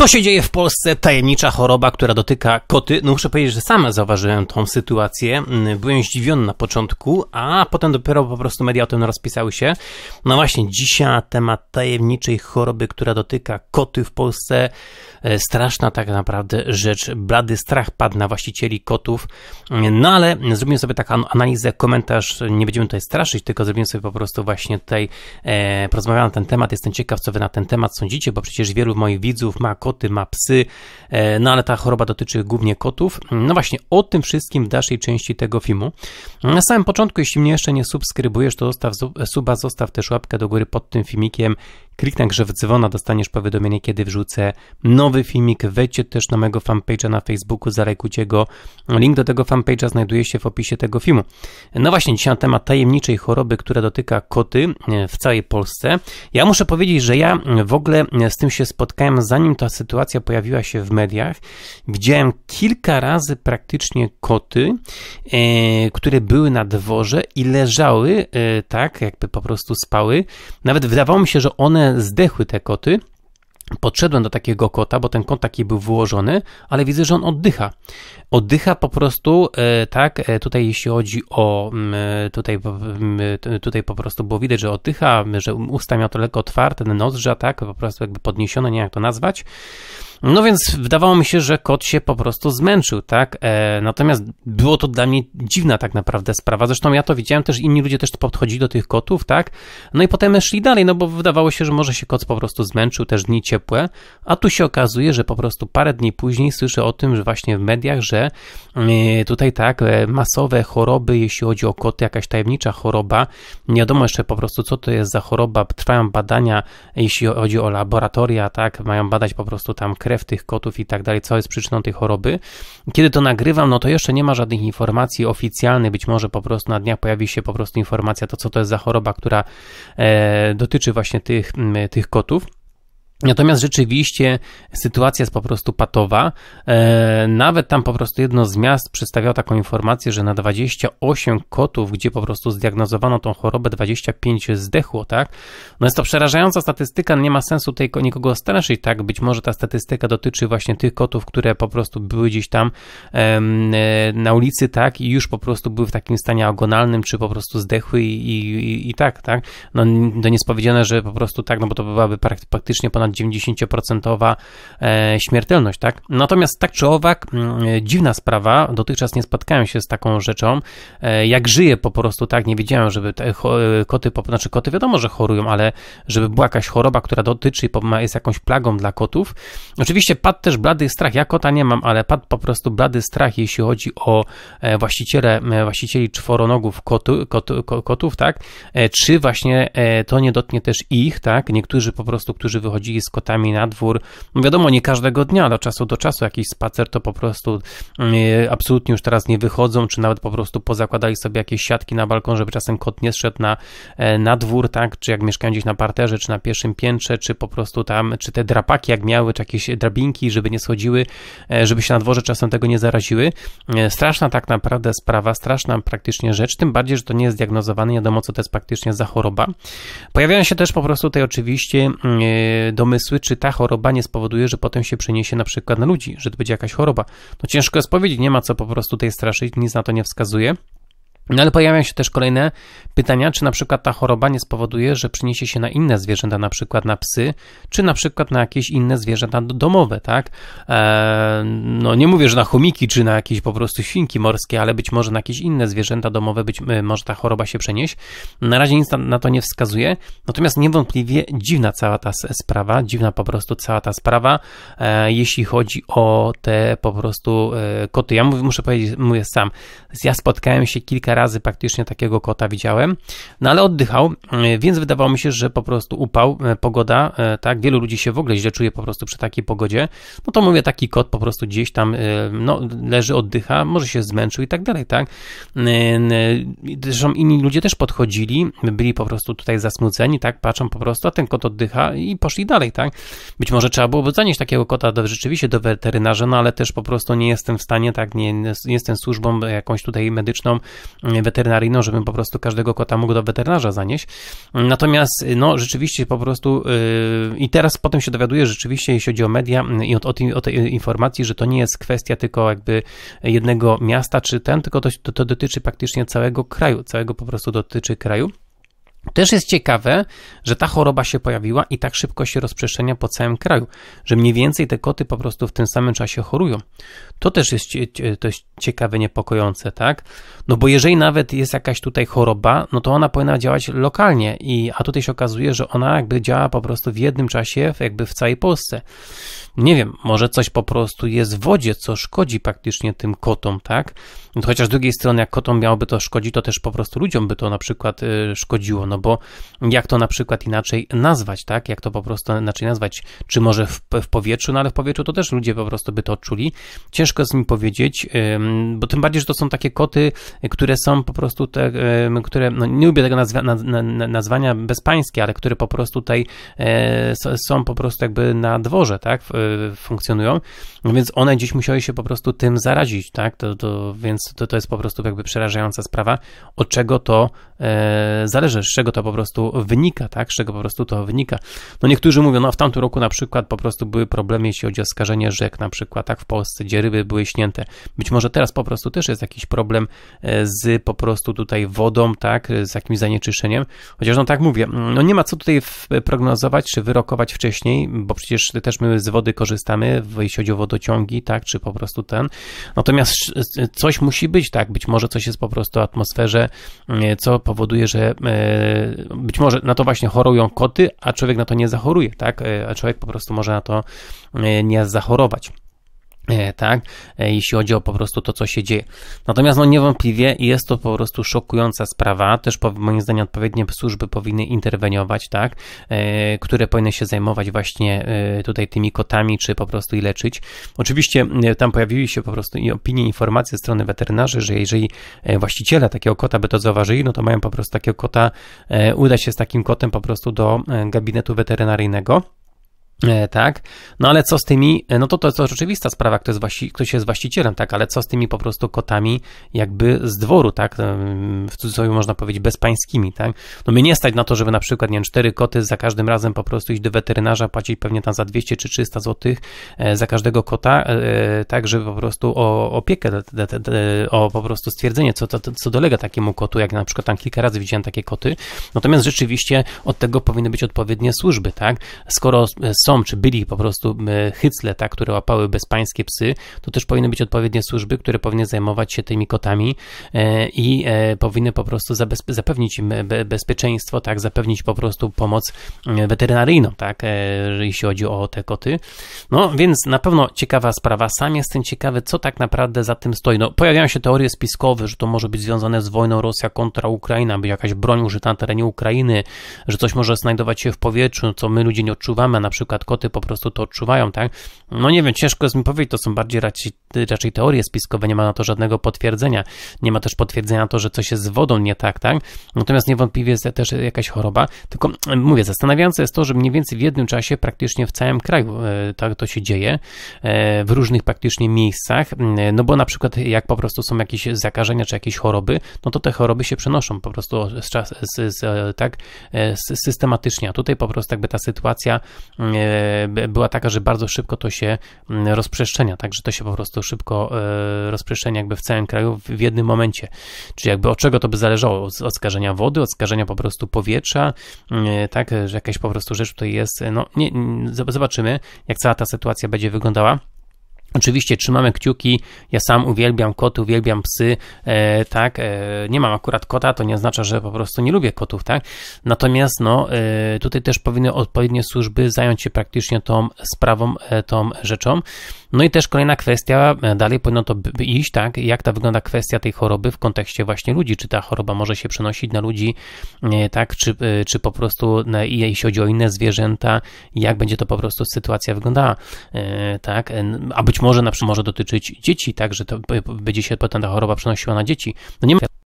Co się dzieje w Polsce? Tajemnicza choroba, która dotyka koty. No muszę powiedzieć, że sama zauważyłem tą sytuację. Mm, byłem zdziwiony na początku, a potem dopiero po prostu media o tym rozpisały się. No właśnie, dzisiaj na temat tajemniczej choroby, która dotyka koty w Polsce. E, straszna tak naprawdę rzecz. Blady strach padł na właścicieli kotów. Mm, no ale zrobimy sobie taką analizę, komentarz. Nie będziemy tutaj straszyć, tylko zrobimy sobie po prostu właśnie tutaj e, porozmawiamy na ten temat. Jestem ciekaw, co wy na ten temat sądzicie, bo przecież wielu moich widzów ma koty koty, ma psy, e, no ale ta choroba dotyczy głównie kotów. No właśnie, o tym wszystkim w dalszej części tego filmu. Na samym początku, jeśli mnie jeszcze nie subskrybujesz, to zostaw suba, zostaw też łapkę do góry pod tym filmikiem. Kliknę w dzwona, dostaniesz powiadomienie, kiedy wrzucę nowy filmik. Wejdźcie też na mojego fanpage'a na Facebooku, zalajkujcie go. Link do tego fanpage'a znajduje się w opisie tego filmu. No właśnie, dzisiaj na temat tajemniczej choroby, która dotyka koty e, w całej Polsce. Ja muszę powiedzieć, że ja w ogóle e, z tym się spotkałem, zanim ta sytuacja pojawiła się w mediach. Widziałem kilka razy praktycznie koty, e, które były na dworze i leżały, tak, jakby po prostu spały. Nawet wydawało mi się, że one zdechły te koty. Podszedłem do takiego kota, bo ten kot taki był wyłożony, ale widzę, że on oddycha. Oddycha po prostu, e, tak, e, tutaj jeśli chodzi o, mm, e, tutaj, mm, tutaj po prostu było widać, że oddycha, że usta miał to lekko otwarte, nozdrza, tak, po prostu jakby podniesione, nie wiem jak to nazwać. No więc wydawało mi się, że kot się po prostu zmęczył, tak? E, natomiast było to dla mnie dziwna tak naprawdę sprawa. Zresztą ja to widziałem też, inni ludzie też podchodzili do tych kotów, tak? No i potem szli dalej, no bo wydawało się, że może się kot po prostu zmęczył, też dni ciepłe, a tu się okazuje, że po prostu parę dni później słyszę o tym, że właśnie w mediach, że e, tutaj tak, e, masowe choroby, jeśli chodzi o koty, jakaś tajemnicza choroba, nie wiadomo jeszcze po prostu, co to jest za choroba, trwają badania, jeśli chodzi o laboratoria, tak? Mają badać po prostu tam krew, krew tych kotów i tak dalej, co jest przyczyną tej choroby. Kiedy to nagrywam, no to jeszcze nie ma żadnych informacji oficjalnych, być może po prostu na dniach pojawi się po prostu informacja to, co to jest za choroba, która e, dotyczy właśnie tych, mm, tych kotów. Natomiast rzeczywiście sytuacja jest po prostu patowa. E, nawet tam po prostu jedno z miast przedstawiało taką informację, że na 28 kotów, gdzie po prostu zdiagnozowano tą chorobę, 25 zdechło, tak? No jest to przerażająca statystyka, no nie ma sensu tutaj nikogo straszyć, tak? Być może ta statystyka dotyczy właśnie tych kotów, które po prostu były gdzieś tam e, na ulicy, tak? I już po prostu były w takim stanie agonalnym, czy po prostu zdechły i, i, i tak, tak? No to niespowiedziane, że po prostu tak, no bo to byłaby praktycznie ponad 90% e, śmiertelność, tak? Natomiast tak czy owak, mm, dziwna sprawa, dotychczas nie spotkałem się z taką rzeczą, e, jak żyje po prostu, tak? Nie wiedziałem, żeby te e, koty, znaczy koty wiadomo, że chorują, ale żeby była jakaś choroba, która dotyczy, jest jakąś plagą dla kotów. Oczywiście padł też blady strach, ja kota nie mam, ale padł po prostu blady strach, jeśli chodzi o właściciele, właścicieli czworonogów kotu, kotów, tak? Czy właśnie to nie dotknie też ich, tak? Niektórzy po prostu, którzy wychodzili z kotami na dwór. No wiadomo, nie każdego dnia, do czasu do czasu jakiś spacer to po prostu mm, e, absolutnie już teraz nie wychodzą, czy nawet po prostu pozakładali sobie jakieś siatki na balkon, żeby czasem kot nie szedł na, e, na dwór, tak? Czy jak mieszkają gdzieś na parterze, czy na pierwszym piętrze, czy po prostu tam, czy te drapaki jak miały, czy jakieś drabinki, żeby nie schodziły, e, żeby się na dworze czasem tego nie zaraziły. Straszna tak naprawdę sprawa, straszna praktycznie rzecz, tym bardziej, że to nie jest diagnozowane, nie wiadomo co to jest praktycznie za choroba. Pojawiają się też po prostu tutaj oczywiście domy mm, pomysły, czy ta choroba nie spowoduje, że potem się przeniesie na przykład na ludzi, że to będzie jakaś choroba. No ciężko jest powiedzieć, nie ma co po prostu tej straszyć, nic na to nie wskazuje. No ale pojawiają się też kolejne pytania, czy na przykład ta choroba nie spowoduje, że przyniesie się na inne zwierzęta, na przykład na psy, czy na przykład na jakieś inne zwierzęta domowe, tak? Eee, no nie mówię, że na chomiki, czy na jakieś po prostu świnki morskie, ale być może na jakieś inne zwierzęta domowe, być e, może ta choroba się przenieść. Na razie nic na to nie wskazuje, natomiast niewątpliwie dziwna cała ta sprawa, dziwna po prostu cała ta sprawa, eee, jeśli chodzi o te po prostu e, koty. Ja mówię, muszę powiedzieć, mówię sam, ja spotkałem się kilka razy razy praktycznie takiego kota widziałem, no ale oddychał, e, więc wydawało mi się, że po prostu upał, e, pogoda, e, tak, wielu ludzi się w ogóle źle czuje po prostu przy takiej pogodzie, no to mówię, taki kot po prostu gdzieś tam, no, leży, oddycha, może się zmęczył i tak dalej, tak. Zresztą inni ludzie też podchodzili, byli po prostu tutaj zasmuceni, tak, patrzą po prostu, a ten kot oddycha i poszli dalej, tak. Być może trzeba byłoby zanieść takiego kota do, rzeczywiście do weterynarza, no ale też po prostu nie jestem w stanie, tak, nie, nie jestem służbą jakąś tutaj medyczną, weterynaryjną, żebym po prostu każdego kota mógł do weterynarza zanieść. Natomiast, no, rzeczywiście po prostu yy, i teraz potem się dowiaduję rzeczywiście, jeśli chodzi o media y, i o, o, tej, o, tej informacji, że to nie jest kwestia tylko jakby jednego miasta czy ten, tylko to, to, to dotyczy praktycznie całego kraju, całego po prostu dotyczy kraju. Też jest ciekawe, że ta choroba się pojawiła i tak szybko się rozprzestrzenia po całym kraju, że mniej więcej te koty po prostu w tym samym czasie chorują. To też jest, to jest ciekawe, niepokojące, tak? No bo jeżeli nawet jest jakaś tutaj choroba, no to ona powinna działać lokalnie, i, a tutaj się okazuje, że ona jakby działa po prostu w jednym czasie, jakby w całej Polsce. Nie wiem, może coś po prostu jest w wodzie, co szkodzi praktycznie tym kotom, tak? No chociaż z drugiej strony, jak kotom miałoby to szkodzić, to też po prostu ludziom by to na przykład y, szkodziło no bo jak to na przykład inaczej nazwać, tak? Jak to po prostu inaczej nazwać? Czy może w, w powietrzu? No ale w powietrzu to też ludzie po prostu by to odczuli. Ciężko z mi powiedzieć, bo tym bardziej, że to są takie koty, które są po prostu te, które, no nie lubię tego nazwa, nazwania bezpańskie, ale które po prostu tutaj e, są po prostu jakby na dworze, tak? E, funkcjonują, więc one gdzieś musiały się po prostu tym zarazić, tak? To, to, więc to, to jest po prostu jakby przerażająca sprawa, od czego to e, zależy, czego to po prostu wynika, tak? Z czego po prostu to wynika. No niektórzy mówią, no w tamtym roku na przykład po prostu były problemy, jeśli chodzi o skażenie rzek, na przykład tak w Polsce, gdzie ryby były śnięte. Być może teraz po prostu też jest jakiś problem e, z po prostu tutaj wodą, tak? Z jakimś zanieczyszczeniem. Chociaż no tak mówię, no nie ma co tutaj prognozować czy wyrokować wcześniej, bo przecież też my z wody korzystamy, jeśli chodzi o wodociągi, tak? Czy po prostu ten. Natomiast e, coś musi być, tak? Być może coś jest po prostu w atmosferze, e, co powoduje, że E, być może na to właśnie chorują koty, a człowiek na to nie zachoruje, tak? E, a człowiek po prostu może na to e, nie zachorować. E, tak, e, jeśli chodzi o po prostu to, co się dzieje. Natomiast no niewątpliwie jest to po prostu szokująca sprawa, też moim zdaniem odpowiednie służby powinny interweniować, tak, e, które powinny się zajmować właśnie tutaj tymi kotami, czy po prostu i leczyć. Oczywiście tam pojawiły się po prostu i opinie, informacje ze strony weterynarzy, że jeżeli właściciele takiego kota by to zauważyli, no to mają po prostu takiego kota, uda się z takim kotem po prostu do gabinetu weterynaryjnego, E, tak? No ale co z tymi, e, no to to jest rzeczywista sprawa, kto jest właści, ktoś jest właścicielem, tak? Ale co z tymi po prostu kotami jakby z dworu, tak? E, w cudzysłowie można powiedzieć bezpańskimi, tak? No mnie nie stać na to, żeby na przykład, nie wiem, cztery koty za każdym razem po prostu iść do weterynarza, płacić pewnie tam za 200 czy 300 zł za każdego kota, tak? Żeby po prostu o opiekę, o po prostu stwierdzenie, co, co dolega takiemu kotu, jak na przykład tam kilka razy widziałem takie koty. Natomiast rzeczywiście od tego powinny być odpowiednie służby, tak? Skoro są są, czy byli po prostu e, hycle, tak, które łapały bezpańskie psy, to też powinny być odpowiednie służby, które powinny zajmować się tymi kotami e, i e, powinny po prostu zapewnić im bezpieczeństwo, tak, zapewnić po prostu pomoc weterynaryjną, tak, jeśli chodzi o te koty. No więc na pewno ciekawa sprawa. Sam jestem ciekawy, co tak naprawdę za tym stoi. No, pojawiają się teorie spiskowe, że to może być związane z wojną Rosja kontra Ukraina, by jakaś broń użyta na terenie Ukrainy, że coś może znajdować się w powietrzu, co my ludzie nie odczuwamy, na przykład koty po prostu to odczuwają, tak? No nie wiem, ciężko jest mi powiedzieć, to są bardziej raczej raczej teorie spiskowe, nie ma na to żadnego potwierdzenia. Nie ma też potwierdzenia na to, że coś jest z wodą nie tak, tak? Natomiast niewątpliwie jest też jakaś choroba. Tylko e, mówię, zastanawiające jest to, że mniej więcej w jednym czasie praktycznie w całym kraju e, tak to się dzieje, e, w różnych praktycznie miejscach, no bo na przykład jak po prostu są jakieś zakażenia czy jakieś choroby, no to te choroby się przenoszą po prostu z czas, z, z, tak, systematycznie. A tutaj po prostu jakby ta sytuacja była taka, że bardzo szybko to się rozprzestrzenia, także to się po prostu szybko, szybko e, rozprzestrzeni jakby w całym kraju w jednym momencie. Czyli jakby od czego to by zależało? Od skażenia wody, od skażenia po prostu powietrza, mm, e, tak, że jakaś po prostu rzecz tutaj jest. E, no, nie, zobaczymy, jak cała ta sytuacja będzie wyglądała. Oczywiście trzymamy kciuki, ja sam uwielbiam koty, uwielbiam psy, e, tak, e, nie mam akurat kota, to nie oznacza, że po prostu nie lubię kotów, tak, natomiast no, e, tutaj też powinny odpowiednie służby zająć się praktycznie tą sprawą, tą rzeczą, no i też kolejna kwestia, e, dalej powinno to iść, tak, jak ta wygląda kwestia tej choroby w kontekście właśnie ludzi, czy ta choroba może się przenosić na ludzi, e, tak, czy, e, czy po prostu, na, jeśli chodzi o inne zwierzęta, jak będzie to po prostu sytuacja wyglądała, tak, a być może na przykład może dotyczyć dzieci, tak, że to będzie się potem ta choroba przenosiła na dzieci. No nie ma